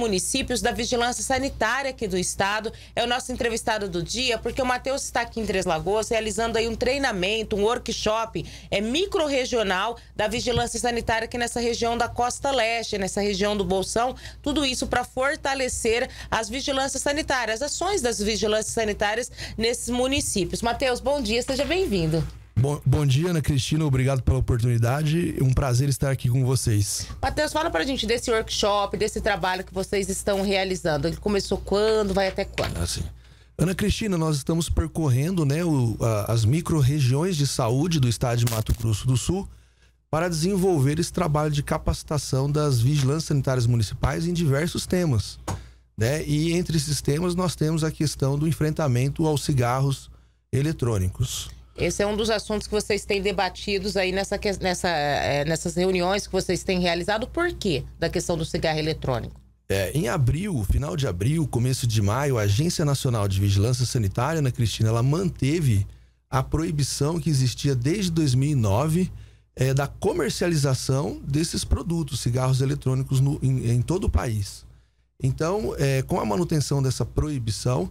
municípios da vigilância sanitária aqui do estado. É o nosso entrevistado do dia, porque o Matheus está aqui em Três Lagoas realizando aí um treinamento, um workshop é micro-regional da vigilância sanitária aqui nessa região da Costa Leste, nessa região do Bolsão. Tudo isso para fortalecer as vigilâncias sanitárias, as ações das vigilâncias sanitárias nesses municípios. Matheus, bom dia, seja bem-vindo. Bom, bom, dia, Ana Cristina. Obrigado pela oportunidade. Um prazer estar aqui com vocês. Matheus, fala pra gente desse workshop, desse trabalho que vocês estão realizando. Ele começou quando? Vai até quando? Assim. Ana Cristina, nós estamos percorrendo né, o, a, as micro-regiões de saúde do estado de Mato Grosso do Sul para desenvolver esse trabalho de capacitação das vigilâncias sanitárias municipais em diversos temas. Né? E entre esses temas, nós temos a questão do enfrentamento aos cigarros eletrônicos. Esse é um dos assuntos que vocês têm debatidos aí nessa, nessa, é, nessas reuniões que vocês têm realizado. Por quê da questão do cigarro eletrônico? É, em abril, final de abril, começo de maio, a Agência Nacional de Vigilância Sanitária, na Cristina, ela manteve a proibição que existia desde 2009 é, da comercialização desses produtos, cigarros eletrônicos, no, em, em, todo o país. Então, é, com a manutenção dessa proibição,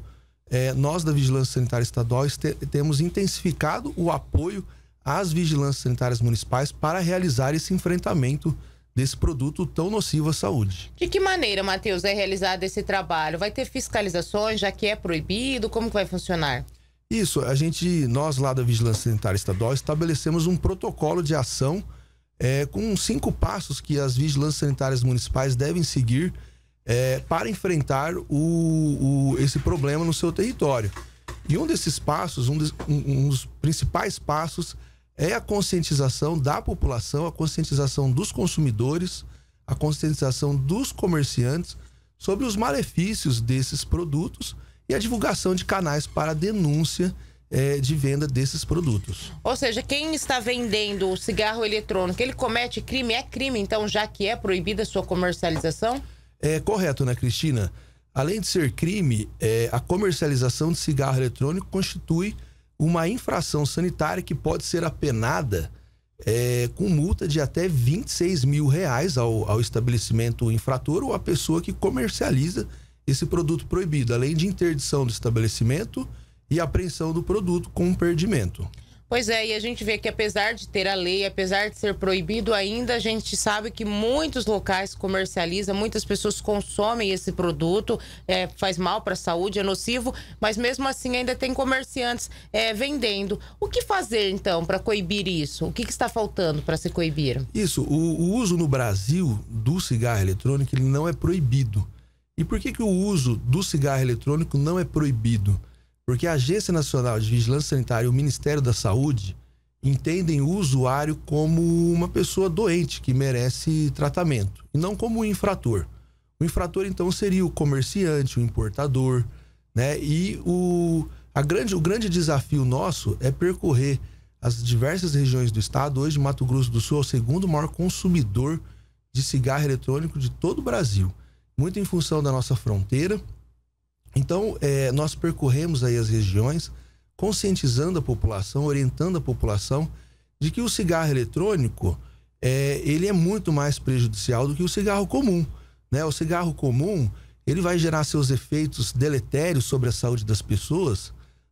é, nós da Vigilância Sanitária Estadual temos intensificado o apoio às vigilâncias sanitárias municipais para realizar esse enfrentamento desse produto tão nocivo à saúde. De que maneira, Matheus, é realizado esse trabalho? Vai ter fiscalizações, já que é proibido? Como que vai funcionar? Isso, a gente, nós lá da Vigilância Sanitária Estadual estabelecemos um protocolo de ação é, com cinco passos que as vigilâncias sanitárias municipais devem seguir é, para enfrentar o, o, esse problema no seu território. E um desses passos, um, de, um, um dos principais passos, é a conscientização da população, a conscientização dos consumidores, a conscientização dos comerciantes sobre os malefícios desses produtos e a divulgação de canais para denúncia é, de venda desses produtos. Ou seja, quem está vendendo o cigarro eletrônico, ele comete crime? É crime, então, já que é proibida a sua comercialização? É correto, né, Cristina? Além de ser crime, é, a comercialização de cigarro eletrônico constitui uma infração sanitária que pode ser apenada é, com multa de até 26 mil reais ao, ao estabelecimento infrator ou à pessoa que comercializa esse produto proibido, além de interdição do estabelecimento e apreensão do produto com perdimento. Pois é, e a gente vê que apesar de ter a lei, apesar de ser proibido ainda, a gente sabe que muitos locais comercializam, muitas pessoas consomem esse produto, é, faz mal para a saúde, é nocivo, mas mesmo assim ainda tem comerciantes é, vendendo. O que fazer então para coibir isso? O que, que está faltando para se coibir? Isso, o, o, uso no Brasil do cigarro eletrônico ele não é proibido. E por que, que o uso do cigarro eletrônico não é proibido? Porque a Agência Nacional de Vigilância Sanitária e o Ministério da Saúde entendem o usuário como uma pessoa doente que merece tratamento, e não como um infrator. O infrator, então, seria o comerciante, o importador, né? E o, a grande, o grande desafio nosso é percorrer as diversas regiões do estado. Hoje, Mato Grosso do Sul é o segundo maior consumidor de cigarro eletrônico de todo o Brasil, muito em função da nossa fronteira então, é, nós percorremos aí as regiões, conscientizando a população, orientando a população de que o cigarro eletrônico é, ele é muito mais prejudicial do que o cigarro comum. Né? O cigarro comum ele vai gerar seus efeitos deletérios sobre a saúde das pessoas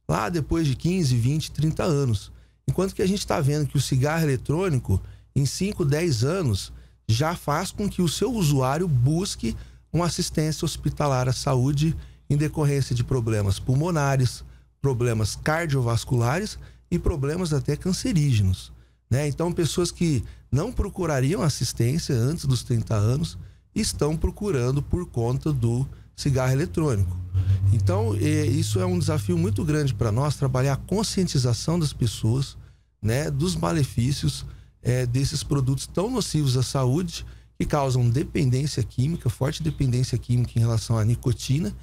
lá depois de 15, 20, 30 anos. Enquanto que a gente está vendo que o cigarro eletrônico, em 5, 10 anos, já faz com que o seu usuário busque uma assistência hospitalar à saúde em decorrência de problemas pulmonares, problemas cardiovasculares e problemas até cancerígenos. Né? Então, pessoas que não procurariam assistência antes dos 30 anos estão procurando por conta do cigarro eletrônico. Então, é, isso é um desafio muito grande para nós trabalhar a conscientização das pessoas né, dos malefícios é, desses produtos tão nocivos à saúde que causam dependência química, forte dependência química em relação à nicotina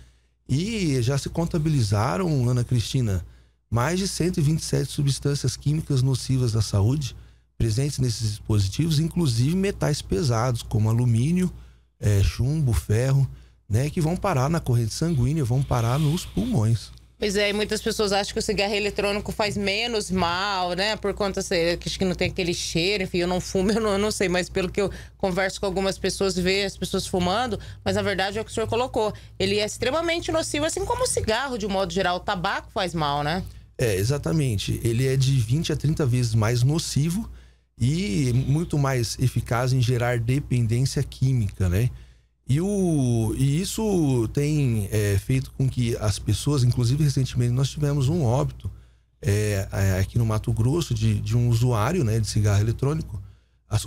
e já se contabilizaram, Ana Cristina, mais de 127 substâncias químicas nocivas à saúde presentes nesses dispositivos, inclusive metais pesados como alumínio, é, chumbo, ferro, né, que vão parar na corrente sanguínea, vão parar nos pulmões. Pois é, muitas pessoas acham que o cigarro eletrônico faz menos mal, né? Por conta que acho que não tem aquele cheiro, enfim, eu não fumo, eu não, eu não, sei, mas pelo que eu converso com algumas pessoas, vejo as pessoas fumando, mas na verdade é o que o senhor colocou. Ele é extremamente nocivo, assim como o cigarro, de um modo geral. O tabaco faz mal, né? É, exatamente. Ele é de 20 a 30 vezes mais nocivo e muito mais eficaz em gerar dependência química, né? E, o, e isso tem é, feito com que as pessoas, inclusive recentemente, nós tivemos um óbito é, é, aqui no Mato Grosso de, de um usuário né, de cigarro eletrônico,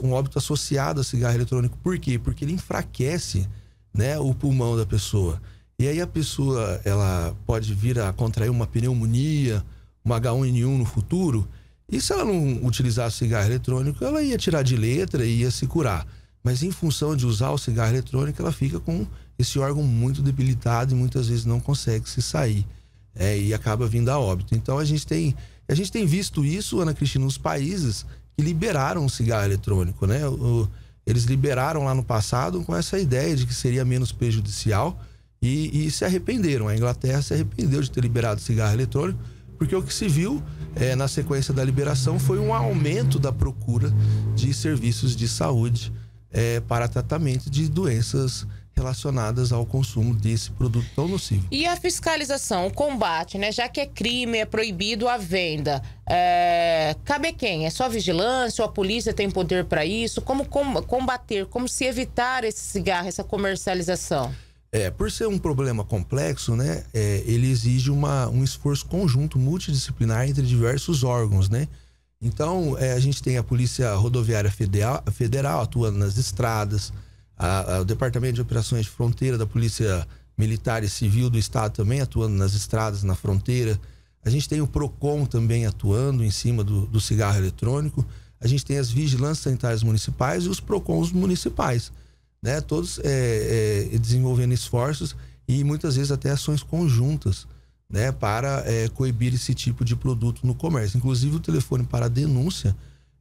um óbito associado a cigarro eletrônico. Por quê? Porque ele enfraquece né, o pulmão da pessoa. E aí a pessoa ela pode vir a contrair uma pneumonia, uma H1N1 no futuro. E se ela não utilizasse cigarro eletrônico, ela ia tirar de letra e ia se curar. Mas em função de usar o cigarro eletrônico, ela fica com esse órgão muito debilitado e muitas vezes não consegue se sair. É, e acaba vindo a óbito. Então a gente tem a gente tem visto isso, Ana Cristina, nos países que liberaram o cigarro eletrônico, né? O, eles liberaram lá no passado com essa ideia de que seria menos prejudicial e, e, se arrependeram. A Inglaterra se arrependeu de ter liberado o cigarro eletrônico, porque o que se viu é, na sequência da liberação foi um aumento da procura de serviços de saúde é, para tratamento de doenças relacionadas ao consumo desse produto tão nocivo. E a fiscalização, o combate, né? Já que é crime, é proibido a venda. É... Cabe quem? É só a vigilância ou a polícia tem poder para isso? Como combater, como se evitar esse cigarro, essa comercialização? É, por ser um problema complexo, né? É, ele exige uma, um esforço conjunto, multidisciplinar entre diversos órgãos, né? Então, é, a gente tem a Polícia Rodoviária Federal, Federal atuando nas estradas, a, a, o Departamento de Operações de Fronteira da Polícia Militar e Civil do Estado também atuando nas estradas, na fronteira. A gente tem o PROCON também atuando em cima do, do cigarro eletrônico. A gente tem as vigilâncias sanitárias municipais e os PROCONs municipais, né? todos é, é, desenvolvendo esforços e muitas vezes até ações conjuntas né, para é, coibir esse tipo de produto no comércio. Inclusive, o telefone para denúncia,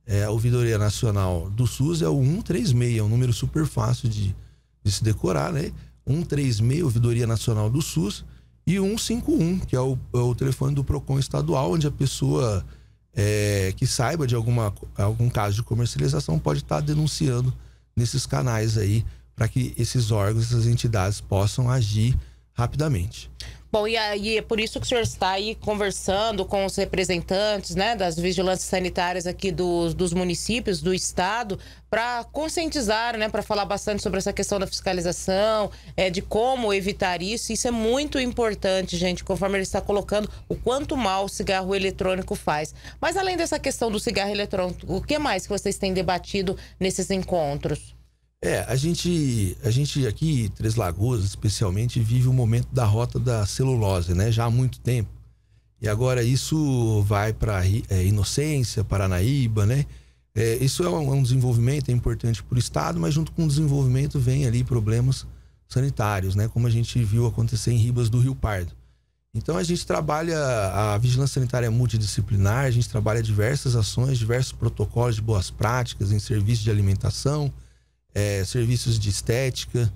é, a Ouvidoria Nacional do SUS é o 136, é um número super fácil de, de se decorar, né? 136, Ouvidoria Nacional do SUS, e 151, que é o, é o telefone do PROCON estadual, onde a pessoa é, que saiba de alguma, algum caso de comercialização pode estar tá denunciando nesses canais aí, para que esses órgãos, essas entidades possam agir rapidamente. Bom, e, aí, é por isso que o senhor está aí conversando com os representantes né, das vigilâncias sanitárias aqui dos, dos municípios, do estado, para conscientizar, né, para falar bastante sobre essa questão da fiscalização, é, de como evitar isso. Isso é muito importante, gente, conforme ele está colocando o quanto mal o cigarro eletrônico faz. Mas além dessa questão do cigarro eletrônico, o que mais que vocês têm debatido nesses encontros? É, a gente, a gente aqui, Três Lagoas, especialmente, vive o momento da rota da celulose, né? Já há muito tempo. E agora isso vai para é, Inocência, Paranaíba, né? É, isso é um, é um, desenvolvimento, é importante para o Estado, mas junto com o desenvolvimento vem ali problemas sanitários, né? Como a gente viu acontecer em Ribas do Rio Pardo. Então a gente trabalha a vigilância sanitária é multidisciplinar, a gente trabalha diversas ações, diversos protocolos de boas práticas em serviço de alimentação, é, serviços de estética.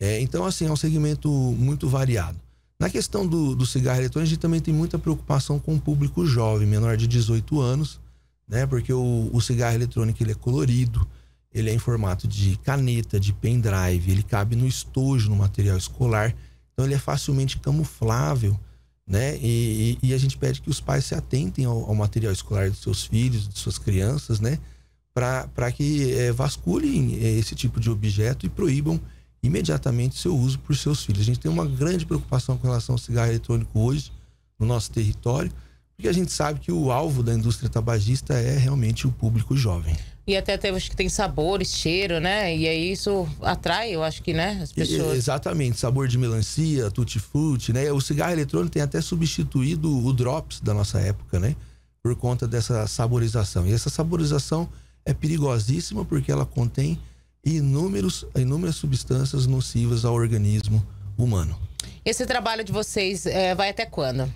É, então, assim, é um segmento muito variado. Na questão do, do cigarro eletrônico, a gente também tem muita preocupação com o público jovem, menor de 18 anos, né? Porque o, o cigarro eletrônico ele é colorido, ele é em formato de caneta, de pendrive, ele cabe no estojo, no material escolar, então ele é facilmente camuflável, né? E, e, e a gente pede que os pais se atentem ao, ao material escolar dos seus filhos, de suas crianças, né? para que é, vasculhem é, esse tipo de objeto e proíbam imediatamente seu uso por seus filhos. A gente tem uma grande preocupação com relação ao cigarro eletrônico hoje no nosso território, porque a gente sabe que o alvo da indústria tabagista é realmente o público jovem. E até temos que tem sabores, cheiro, né? E aí isso atrai, eu acho que, né, as pessoas. E, exatamente, sabor de melancia, tutti-frutti, né? O cigarro eletrônico tem até substituído o drops da nossa época, né? Por conta dessa saborização. E essa saborização é perigosíssima porque ela contém inúmeros, inúmeras substâncias nocivas ao organismo humano. Esse trabalho de vocês é, vai até quando?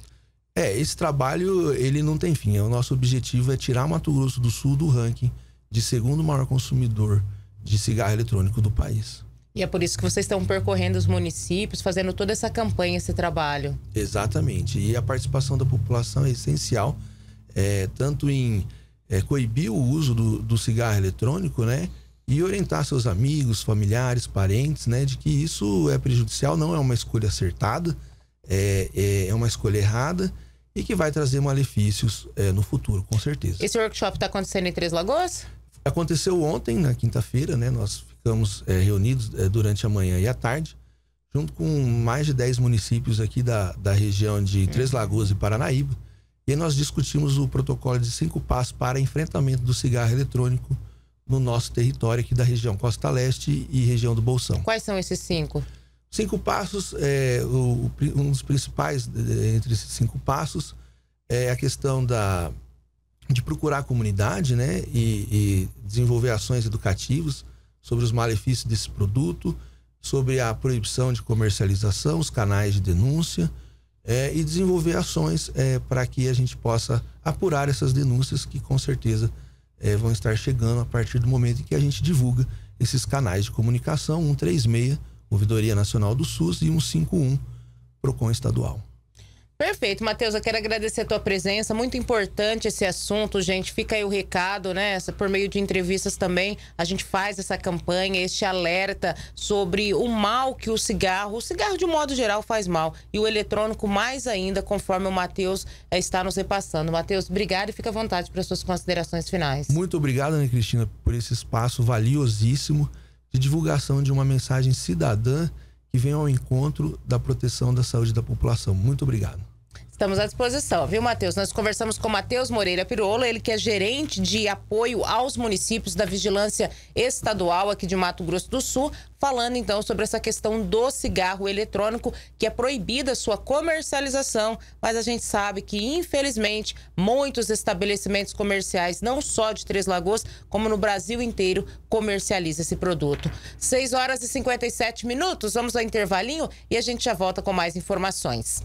É, esse trabalho ele não tem fim. O nosso objetivo é tirar Mato Grosso do Sul do ranking de segundo maior consumidor de cigarro eletrônico do país. E é por isso que vocês estão percorrendo os municípios, fazendo toda essa campanha, esse trabalho. Exatamente. E a participação da população é essencial, é, tanto em é, coibir o uso do, do cigarro eletrônico, né? E orientar seus amigos, familiares, parentes, né? De que isso é prejudicial, não é uma escolha acertada, é, é, é uma escolha errada e que vai trazer malefícios é, no futuro, com certeza. Esse workshop está acontecendo em Três Lagoas? Aconteceu ontem, na quinta-feira, né? Nós ficamos é, reunidos é, durante a manhã e a tarde, junto com mais de 10 municípios aqui da, da região de Três uhum. Lagoas e Paranaíba. E nós discutimos o protocolo de cinco passos para enfrentamento do cigarro eletrônico no nosso território aqui da região Costa Leste e região do Bolsão. Quais são esses cinco? Cinco passos, é, o, um dos principais entre esses cinco passos é a questão da, de procurar a comunidade né, e, e desenvolver ações educativas sobre os malefícios desse produto, sobre a proibição de comercialização, os canais de denúncia, é, e desenvolver ações é, para que a gente possa apurar essas denúncias que com certeza é, vão estar chegando a partir do momento em que a gente divulga esses canais de comunicação 136, Ouvidoria Nacional do SUS e 151, PROCON Estadual. Perfeito, Matheus, eu quero agradecer a tua presença, muito importante esse assunto, gente, fica aí o recado, né, por meio de entrevistas também, a gente faz essa campanha, este alerta sobre o mal que o cigarro, o cigarro de modo geral faz mal, e o eletrônico mais ainda, conforme o Matheus eh, está nos repassando. Matheus, obrigado e fica à vontade para suas considerações finais. Muito obrigado, Ana Cristina, por esse espaço valiosíssimo de divulgação de uma mensagem cidadã que vem ao encontro da proteção da saúde da população. Muito obrigado. Estamos à disposição, viu, Matheus? Nós conversamos com Matheus Moreira Pirola, ele que é gerente de apoio aos municípios da Vigilância Estadual aqui de Mato Grosso do Sul, falando então sobre essa questão do cigarro eletrônico, que é proibida a sua comercialização, mas a gente sabe que, infelizmente, muitos estabelecimentos comerciais, não só de Três Lagoas, como no Brasil inteiro, comercializa esse produto. 6 horas e 57 minutos, vamos ao intervalinho e a gente já volta com mais informações.